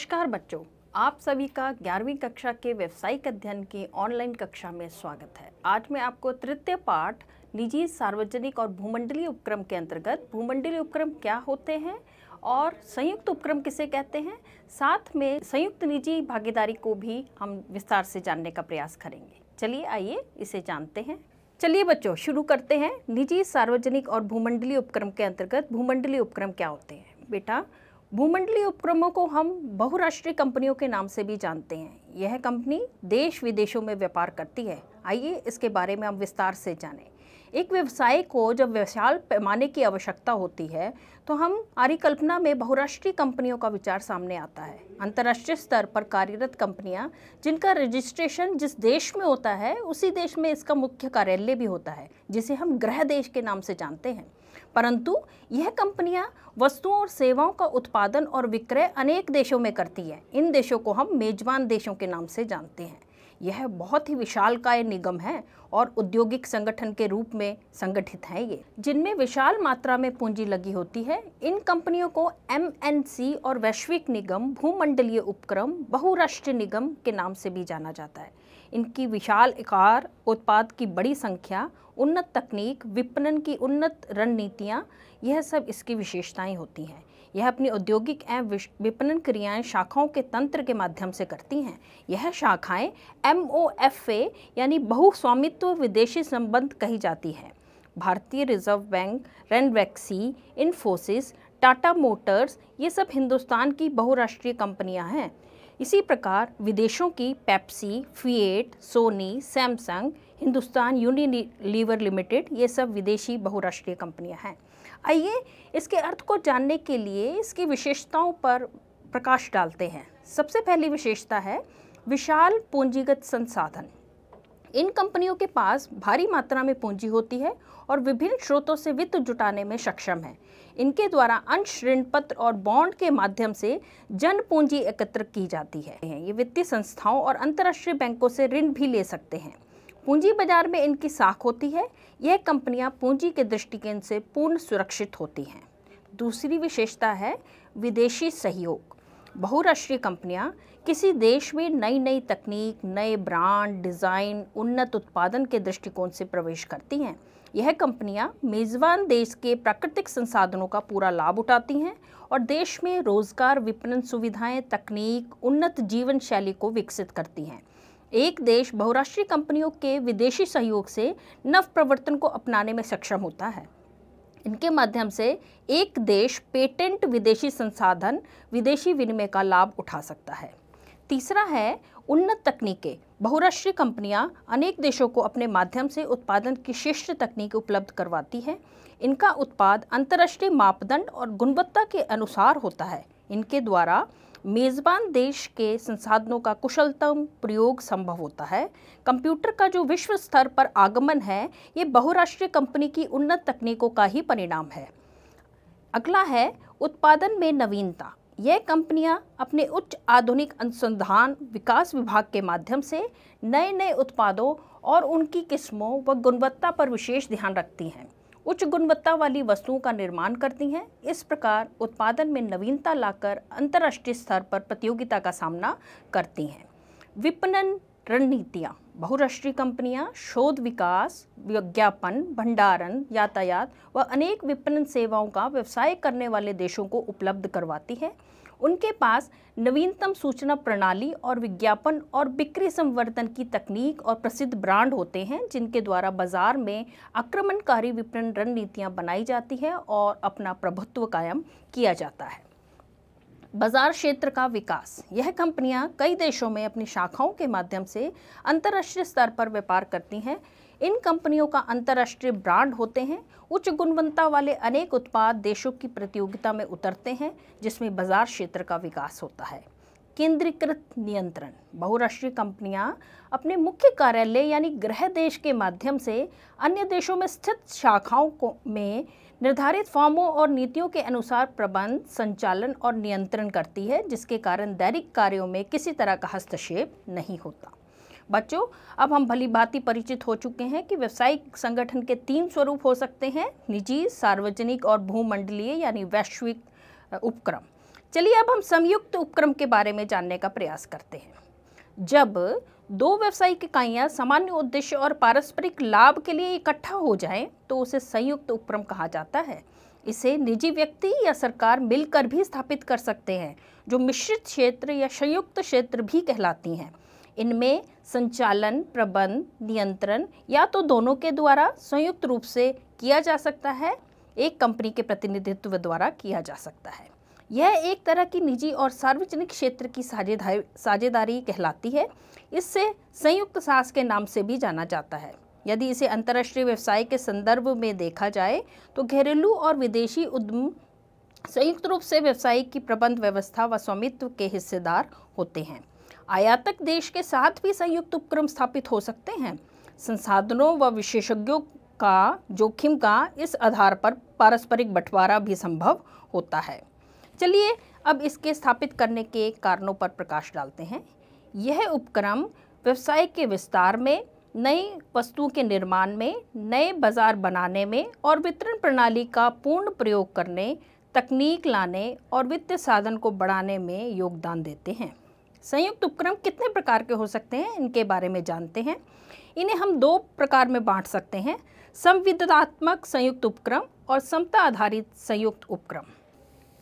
नमस्कार बच्चों आप सभी का ग्यारहवीं कक्षा के व्यवसायिक अध्ययन की ऑनलाइन कक्षा में स्वागत है आज मैं आपको तृतीय पाठ निजी सार्वजनिक और भूमंडलीय उपक्रम के अंतर्गत भूमंडलीय उपक्रम क्या होते हैं और संयुक्त उपक्रम किसे कहते हैं साथ में संयुक्त निजी भागीदारी को भी हम विस्तार से जानने का प्रयास करेंगे चलिए आइए इसे जानते हैं चलिए बच्चों शुरू करते हैं निजी सार्वजनिक और भूमंडलीय उपक्रम के अंतर्गत भूमंडलीय उपक्रम क्या होते हैं बेटा भूमंडलीय उपक्रमों को हम बहुराष्ट्रीय कंपनियों के नाम से भी जानते हैं यह कंपनी देश विदेशों में व्यापार करती है आइए इसके बारे में हम विस्तार से जानें एक व्यवसाय को जब विशाल पैमाने की आवश्यकता होती है तो हम आरिकल्पना में बहुराष्ट्रीय कंपनियों का विचार सामने आता है अंतर्राष्ट्रीय स्तर पर कार्यरत कंपनियां जिनका रजिस्ट्रेशन जिस देश में होता है उसी देश में इसका मुख्य कार्यालय भी होता है जिसे हम गृह देश के नाम से जानते हैं परंतु यह कंपनियां वस्तुओं और सेवाओं का उत्पादन और विक्रय अनेक देशों में करती हैं इन देशों को हम मेजबान देशों के नाम से जानते हैं यह बहुत ही विशाल काय निगम है और औद्योगिक संगठन के रूप में संगठित हैं ये जिनमें विशाल मात्रा में पूंजी लगी होती है इन कंपनियों को एम और वैश्विक निगम भूमंडलीय उपक्रम बहुराष्ट्रीय निगम के नाम से भी जाना जाता है इनकी विशाल इकार उत्पाद की बड़ी संख्या उन्नत तकनीक विपणन की उन्नत रणनीतियाँ यह सब इसकी विशेषताएं होती हैं यह अपनी औद्योगिक एवं विपणन क्रियाएं शाखाओं के तंत्र के माध्यम से करती हैं यह शाखाएं एम ओ एफ ए यानी बहुस्वामित्व विदेशी संबंध कही जाती हैं भारतीय reserve bank Ranbaxy Infosys Tata motors ये सब हिंदुस्तान की बहुराष्ट्रीय कंपनियां हैं इसी प्रकार विदेशों की Pepsi Fiat Sony Samsung Hindustan Unilever limited ये सब विदेशी बहुराष्ट्रीय कंपनियां हैं आइए इसके अर्थ को जानने के लिए इसकी विशेषताओं पर प्रकाश डालते हैं सबसे पहली विशेषता है विशाल पूंजीगत संसाधन इन कंपनियों के पास भारी मात्रा में पूंजी होती है और विभिन्न स्रोतों से वित्त जुटाने में सक्षम है इनके द्वारा अंश ऋण पत्र और बॉन्ड के माध्यम से जन पूंजी एकत्र की जाती है ये वित्तीय संस्थाओं और अंतर्राष्ट्रीय बैंकों से ऋण भी ले सकते हैं पूंजी बाजार में इनकी साख होती है यह कंपनियां पूंजी के दृष्टिकोण से पूर्ण सुरक्षित होती हैं दूसरी विशेषता है विदेशी सहयोग बहुराष्ट्रीय कंपनियां किसी देश में नई नई तकनीक नए ब्रांड डिज़ाइन उन्नत उत्पादन के दृष्टिकोण से प्रवेश करती हैं यह कंपनियां मेज़बान देश के प्राकृतिक संसाधनों का पूरा लाभ उठाती हैं और देश में रोज़गार विपणन सुविधाएं तकनीक उन्नत जीवन शैली को विकसित करती हैं एक देश बहुराष्ट्रीय कंपनियों के विदेशी सहयोग से नव प्रवर्तन को अपनाने में सक्षम होता है इनके माध्यम से एक देश पेटेंट विदेशी संसाधन विदेशी विनिमय का लाभ उठा सकता है तीसरा है उन्नत तकनीकें बहुराष्ट्रीय कंपनियां अनेक देशों को अपने माध्यम से उत्पादन की श्रेष्ठ तकनीक उपलब्ध करवाती हैं इनका उत्पाद अंतर्राष्ट्रीय मापदंड और गुणवत्ता के अनुसार होता है इनके द्वारा मेज़बान देश के संसाधनों का कुशलतम प्रयोग संभव होता है कंप्यूटर का जो विश्व स्तर पर आगमन है ये बहुराष्ट्रीय कंपनी की उन्नत तकनीकों का ही परिणाम है अगला है उत्पादन में नवीनता यह कंपनियां अपने उच्च आधुनिक अनुसंधान विकास विभाग के माध्यम से नए नए उत्पादों और उनकी किस्मों व गुणवत्ता पर विशेष ध्यान रखती हैं उच्च गुणवत्ता वाली वस्तुओं का निर्माण करती हैं इस प्रकार उत्पादन में नवीनता लाकर अंतर्राष्ट्रीय स्तर पर प्रतियोगिता का सामना करती हैं विपणन रणनीतियाँ बहुराष्ट्रीय कंपनियां शोध विकास विज्ञापन भंडारण यातायात व अनेक विपणन सेवाओं का व्यवसाय करने वाले देशों को उपलब्ध करवाती है उनके पास नवीनतम सूचना प्रणाली और विज्ञापन और बिक्री संवर्धन की तकनीक और प्रसिद्ध ब्रांड होते हैं जिनके द्वारा बाजार में आक्रमणकारी विपणन रणनीतियाँ बनाई जाती है और अपना प्रभुत्व कायम किया जाता है बाजार क्षेत्र का विकास यह कंपनियां कई देशों में अपनी शाखाओं के माध्यम से अंतर्राष्ट्रीय स्तर पर व्यापार करती हैं इन कंपनियों का अंतर्राष्ट्रीय ब्रांड होते हैं उच्च गुणवत्ता वाले अनेक उत्पाद देशों की प्रतियोगिता में उतरते हैं जिसमें बाजार क्षेत्र का विकास होता है केंद्रीकृत नियंत्रण बहुराष्ट्रीय कंपनियां अपने मुख्य कार्यालय यानी गृह देश के माध्यम से अन्य देशों में स्थित शाखाओं को में निर्धारित फॉर्मों और नीतियों के अनुसार प्रबंध संचालन और नियंत्रण करती है जिसके कारण दैनिक कार्यों में किसी तरह का हस्तक्षेप नहीं होता बच्चों अब हम भली भांति परिचित हो चुके हैं कि व्यावसायिक संगठन के तीन स्वरूप हो सकते हैं निजी सार्वजनिक और भूमंडलीय यानी वैश्विक उपक्रम चलिए अब हम संयुक्त उपक्रम के बारे में जानने का प्रयास करते हैं जब दो व्यावसायिक इकाइयाँ सामान्य उद्देश्य और पारस्परिक लाभ के लिए इकट्ठा हो जाएं तो उसे संयुक्त उपक्रम कहा जाता है इसे निजी व्यक्ति या सरकार मिलकर भी स्थापित कर सकते हैं जो मिश्रित क्षेत्र या संयुक्त क्षेत्र भी कहलाती हैं इनमें संचालन प्रबंध नियंत्रण या तो दोनों के द्वारा संयुक्त रूप से किया जा सकता है एक कंपनी के प्रतिनिधित्व द्वारा किया जा सकता है यह एक तरह की निजी और सार्वजनिक क्षेत्र की साझेदारी साझेदारी कहलाती है इससे संयुक्त सास के नाम से भी जाना जाता है यदि इसे अंतर्राष्ट्रीय व्यवसाय के संदर्भ में देखा जाए तो घरेलू और विदेशी उद्यम संयुक्त रूप से व्यवसाय की प्रबंध व्यवस्था व स्वामित्व के हिस्सेदार होते हैं आयातक देश के साथ भी संयुक्त उपक्रम स्थापित हो सकते हैं संसाधनों व विशेषज्ञों का जोखिम का इस आधार पर पारस्परिक बंटवारा भी संभव होता है चलिए अब इसके स्थापित करने के कारणों पर प्रकाश डालते हैं यह उपक्रम व्यवसाय के विस्तार में नई वस्तुओं के निर्माण में नए बाजार बनाने में और वितरण प्रणाली का पूर्ण प्रयोग करने तकनीक लाने और वित्तीय साधन को बढ़ाने में योगदान देते हैं संयुक्त उपक्रम कितने प्रकार के हो सकते हैं इनके बारे में जानते हैं इन्हें हम दो प्रकार में बांट सकते हैं संविदात्मक संयुक्त उपक्रम और समता आधारित संयुक्त उपक्रम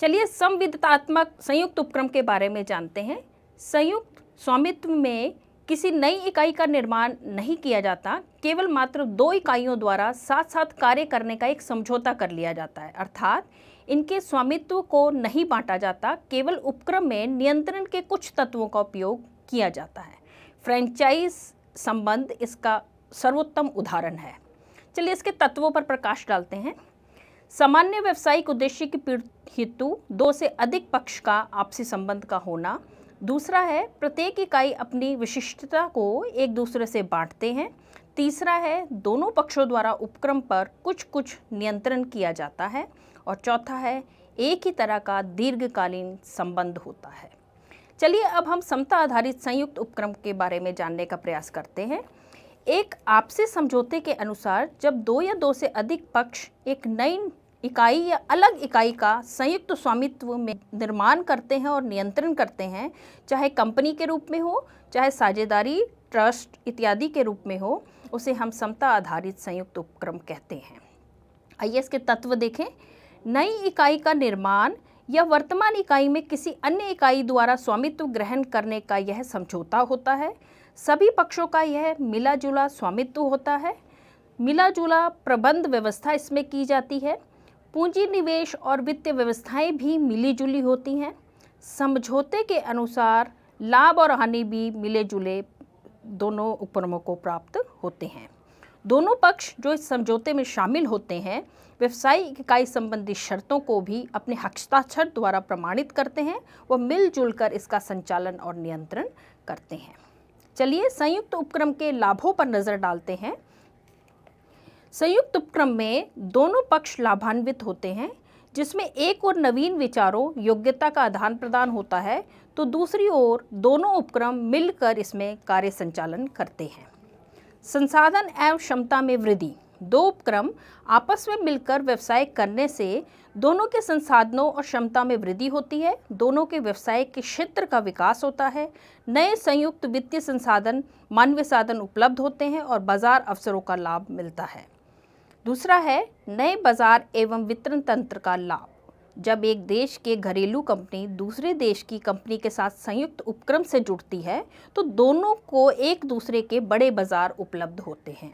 चलिए संविधतात्मक संयुक्त उपक्रम के बारे में जानते हैं संयुक्त स्वामित्व में किसी नई इकाई का निर्माण नहीं किया जाता केवल मात्र दो इकाइयों द्वारा साथ साथ कार्य करने का एक समझौता कर लिया जाता है अर्थात इनके स्वामित्व को नहीं बांटा जाता केवल उपक्रम में नियंत्रण के कुछ तत्वों का उपयोग किया जाता है फ्रेंचाइज संबंध इसका सर्वोत्तम उदाहरण है चलिए इसके तत्वों पर प्रकाश डालते हैं सामान्य व्यवसायिक उद्देश्य के हेतु दो से अधिक पक्ष का आपसी संबंध का होना दूसरा है प्रत्येक इकाई अपनी विशिष्टता को एक दूसरे से बांटते हैं तीसरा है दोनों पक्षों द्वारा उपक्रम पर कुछ कुछ नियंत्रण किया जाता है और चौथा है एक ही तरह का दीर्घकालीन संबंध होता है चलिए अब हम समता आधारित संयुक्त उपक्रम के बारे में जानने का प्रयास करते हैं एक आपसी समझौते के अनुसार जब दो या दो से अधिक पक्ष एक नई इकाई या अलग इकाई का संयुक्त स्वामित्व में निर्माण करते हैं और नियंत्रण करते हैं चाहे कंपनी के रूप में हो चाहे साझेदारी ट्रस्ट इत्यादि के रूप में हो उसे हम समता आधारित संयुक्त उपक्रम कहते हैं आइए इसके तत्व देखें नई इकाई का निर्माण या वर्तमान इकाई में किसी अन्य इकाई द्वारा स्वामित्व ग्रहण करने का यह समझौता होता है सभी पक्षों का यह मिला जुला स्वामित्व होता है मिला जुला प्रबंध व्यवस्था इसमें की जाती है पूंजी निवेश और वित्तीय व्यवस्थाएं भी मिली जुली होती हैं समझौते के अनुसार लाभ और हानि भी मिले जुले दोनों उपक्रमों को प्राप्त होते हैं दोनों पक्ष जो इस समझौते में शामिल होते हैं व्यवसायिक इकाई संबंधी शर्तों को भी अपने हस्ताक्षर द्वारा प्रमाणित करते हैं व मिलजुल कर इसका संचालन और नियंत्रण करते हैं चलिए संयुक्त उपक्रम के लाभों पर नज़र डालते हैं संयुक्त उपक्रम में दोनों पक्ष लाभान्वित होते हैं जिसमें एक और नवीन विचारों योग्यता का आदान प्रदान होता है तो दूसरी ओर दोनों उपक्रम मिलकर इसमें कार्य संचालन करते हैं संसाधन एवं क्षमता में वृद्धि दो उपक्रम आपस में मिलकर व्यवसाय करने से दोनों के संसाधनों और क्षमता में वृद्धि होती है दोनों के व्यवसाय के क्षेत्र का विकास होता है नए संयुक्त वित्तीय संसाधन मानवीय साधन उपलब्ध होते हैं और बाजार अवसरों का लाभ मिलता है दूसरा है नए बाजार एवं वितरण तंत्र का लाभ जब एक देश के घरेलू कंपनी दूसरे देश की कंपनी के साथ संयुक्त उपक्रम से जुड़ती है तो दोनों को एक दूसरे के बड़े बाजार उपलब्ध होते हैं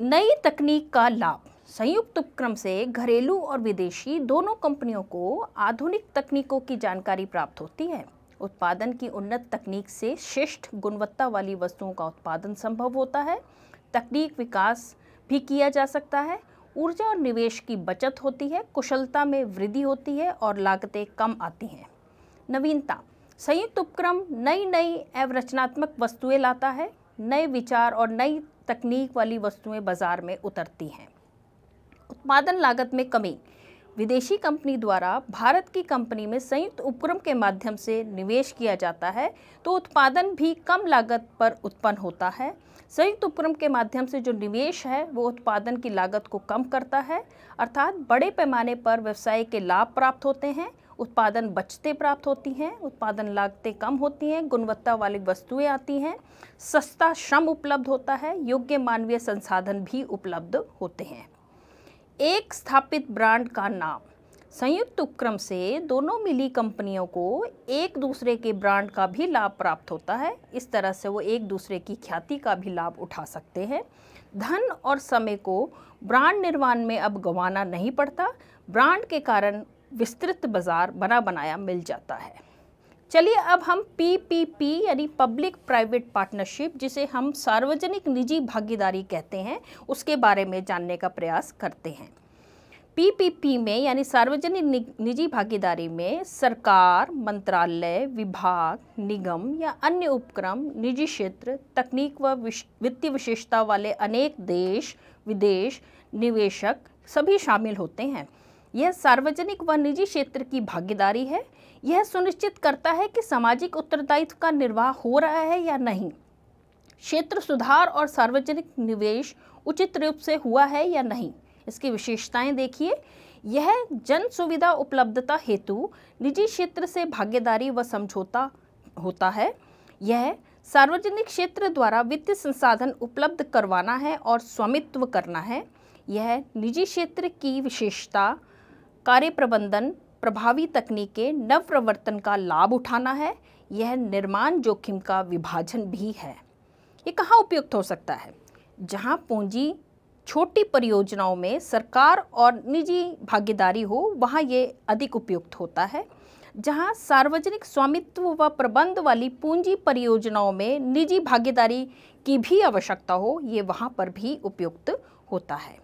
नई तकनीक का लाभ संयुक्त उपक्रम से घरेलू और विदेशी दोनों कंपनियों को आधुनिक तकनीकों की जानकारी प्राप्त होती है उत्पादन की उन्नत तकनीक से श्रेष्ठ गुणवत्ता वाली वस्तुओं का उत्पादन संभव होता है तकनीक विकास भी किया जा सकता है ऊर्जा और निवेश की बचत होती है कुशलता में वृद्धि होती है और लागतें कम आती हैं नवीनता संयुक्त उपक्रम नई नई एवं रचनात्मक वस्तुएं लाता है नए विचार और नई तकनीक वाली वस्तुएं बाज़ार में उतरती हैं उत्पादन लागत में कमी विदेशी कंपनी द्वारा भारत की कंपनी में संयुक्त उपक्रम के माध्यम से निवेश किया जाता है तो उत्पादन भी कम लागत पर उत्पन्न होता है संयुक्त उपक्रम के माध्यम से जो निवेश है वो उत्पादन की लागत को कम करता है अर्थात बड़े पैमाने पर व्यवसाय के लाभ प्राप्त होते हैं उत्पादन बचते प्राप्त होती हैं उत्पादन लागतें कम होती हैं गुणवत्ता वाली वस्तुएं आती हैं सस्ता श्रम उपलब्ध होता है योग्य मानवीय संसाधन भी उपलब्ध होते हैं एक स्थापित ब्रांड का नाम संयुक्त उपक्रम से दोनों मिली कंपनियों को एक दूसरे के ब्रांड का भी लाभ प्राप्त होता है इस तरह से वो एक दूसरे की ख्याति का भी लाभ उठा सकते हैं धन और समय को ब्रांड निर्माण में अब गंवाना नहीं पड़ता ब्रांड के कारण विस्तृत बाज़ार बना बनाया मिल जाता है चलिए अब हम पीपीपी यानी पब्लिक प्राइवेट पार्टनरशिप जिसे हम सार्वजनिक निजी भागीदारी कहते हैं उसके बारे में जानने का प्रयास करते हैं पीपीपी में यानी सार्वजनिक निजी भागीदारी में सरकार मंत्रालय विभाग निगम या अन्य उपक्रम निजी क्षेत्र तकनीक व वित्तीय विशेषता वाले अनेक देश विदेश निवेशक सभी शामिल होते हैं यह सार्वजनिक व निजी क्षेत्र की भागीदारी है यह सुनिश्चित करता है कि सामाजिक उत्तरदायित्व का निर्वाह हो रहा है या नहीं क्षेत्र सुधार और सार्वजनिक निवेश उचित रूप से हुआ है या नहीं इसकी विशेषताएं देखिए यह जन सुविधा उपलब्धता हेतु निजी क्षेत्र से भागीदारी व समझौता होता है यह सार्वजनिक क्षेत्र द्वारा वित्तीय संसाधन उपलब्ध करवाना है और स्वामित्व करना है यह निजी क्षेत्र की विशेषता कार्य प्रबंधन प्रभावी तकनीक के नव प्रवर्तन का लाभ उठाना है यह निर्माण जोखिम का विभाजन भी है ये कहाँ उपयुक्त हो सकता है जहाँ पूंजी छोटी परियोजनाओं में सरकार और निजी भागीदारी हो वहाँ ये अधिक उपयुक्त होता है जहाँ सार्वजनिक स्वामित्व व प्रबंध वाली पूंजी परियोजनाओं में निजी भागीदारी की भी आवश्यकता हो ये वहाँ पर भी उपयुक्त होता है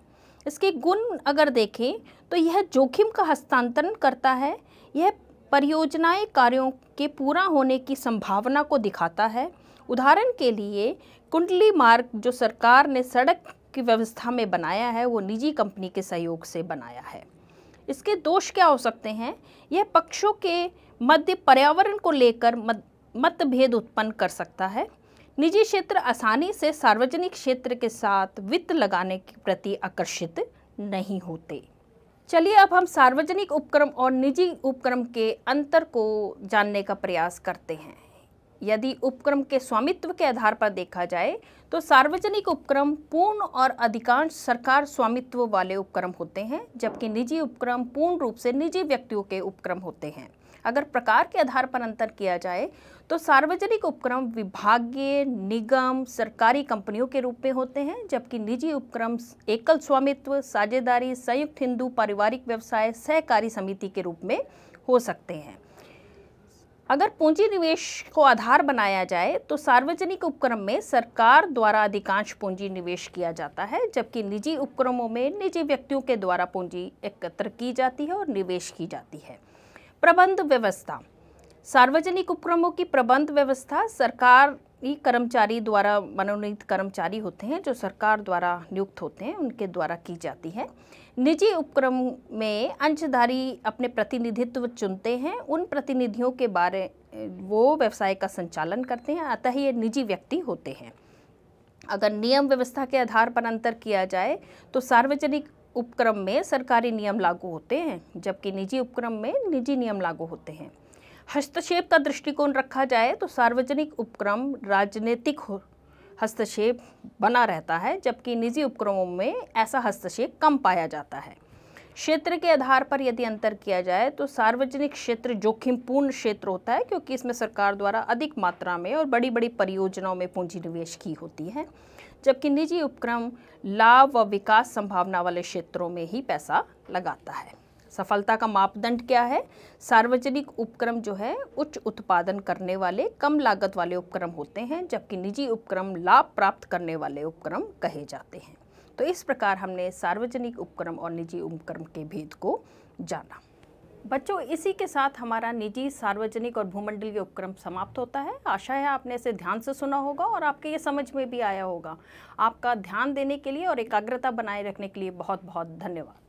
इसके गुण अगर देखें तो यह जोखिम का हस्तांतरण करता है यह परियोजनाएं कार्यों के पूरा होने की संभावना को दिखाता है उदाहरण के लिए कुंडली मार्ग जो सरकार ने सड़क की व्यवस्था में बनाया है वो निजी कंपनी के सहयोग से बनाया है इसके दोष क्या हो सकते हैं यह पक्षों के मध्य पर्यावरण को लेकर मतभेद उत्पन्न कर सकता है निजी क्षेत्र आसानी से सार्वजनिक क्षेत्र के साथ वित्त लगाने के प्रति आकर्षित नहीं होते चलिए अब हम सार्वजनिक उपक्रम और निजी उपक्रम के अंतर को जानने का प्रयास करते हैं यदि उपक्रम के स्वामित्व के आधार पर देखा जाए तो सार्वजनिक उपक्रम पूर्ण और अधिकांश सरकार स्वामित्व वाले उपक्रम होते हैं जबकि निजी उपक्रम पूर्ण रूप से निजी व्यक्तियों के उपक्रम होते हैं अगर प्रकार के आधार पर अंतर किया जाए तो सार्वजनिक उपक्रम विभागीय निगम सरकारी कंपनियों के रूप में होते हैं जबकि निजी उपक्रम एकल स्वामित्व साझेदारी संयुक्त हिंदू पारिवारिक व्यवसाय सहकारी समिति के रूप में हो सकते हैं अगर पूंजी निवेश को आधार बनाया जाए तो सार्वजनिक उपक्रम में सरकार द्वारा अधिकांश पूंजी निवेश किया जाता है जबकि निजी उपक्रमों में निजी व्यक्तियों के द्वारा पूंजी एकत्र की जाती है और निवेश की जाती है प्रबंध व्यवस्था सार्वजनिक उपक्रमों की प्रबंध व्यवस्था सरकार ही कर्मचारी द्वारा मनोनीत कर्मचारी होते हैं जो सरकार द्वारा नियुक्त होते हैं उनके द्वारा की जाती है निजी उपक्रम में अंशधारी अपने प्रतिनिधित्व चुनते हैं उन प्रतिनिधियों के बारे वो व्यवसाय का संचालन करते हैं अतः ये निजी व्यक्ति होते हैं अगर नियम व्यवस्था के आधार पर अंतर किया जाए तो सार्वजनिक उपक्रम में सरकारी नियम लागू होते हैं जबकि निजी उपक्रम में निजी नियम लागू होते हैं हस्तक्षेप का दृष्टिकोण रखा जाए तो सार्वजनिक उपक्रम राजनीतिक हस्तक्षेप बना रहता है जबकि निजी उपक्रमों में ऐसा हस्तक्षेप कम पाया जाता है क्षेत्र के आधार पर यदि अंतर किया जाए तो सार्वजनिक क्षेत्र जोखिमपूर्ण क्षेत्र होता है क्योंकि इसमें सरकार द्वारा अधिक मात्रा में और बड़ी बड़ी परियोजनाओं में पूंजी निवेश की होती है जबकि निजी उपक्रम लाभ व विकास संभावना वाले क्षेत्रों में ही पैसा लगाता है सफलता का मापदंड क्या है सार्वजनिक उपक्रम जो है उच्च उत्पादन करने वाले कम लागत वाले उपक्रम होते हैं जबकि निजी उपक्रम लाभ प्राप्त करने वाले उपक्रम कहे जाते हैं तो इस प्रकार हमने सार्वजनिक उपक्रम और निजी उपक्रम के भेद को जाना बच्चों इसी के साथ हमारा निजी सार्वजनिक और भूमंडलीय उपक्रम समाप्त होता है आशा है आपने इसे ध्यान से सुना होगा और आपके ये समझ में भी आया होगा आपका ध्यान देने के लिए और एकाग्रता बनाए रखने के लिए बहुत बहुत धन्यवाद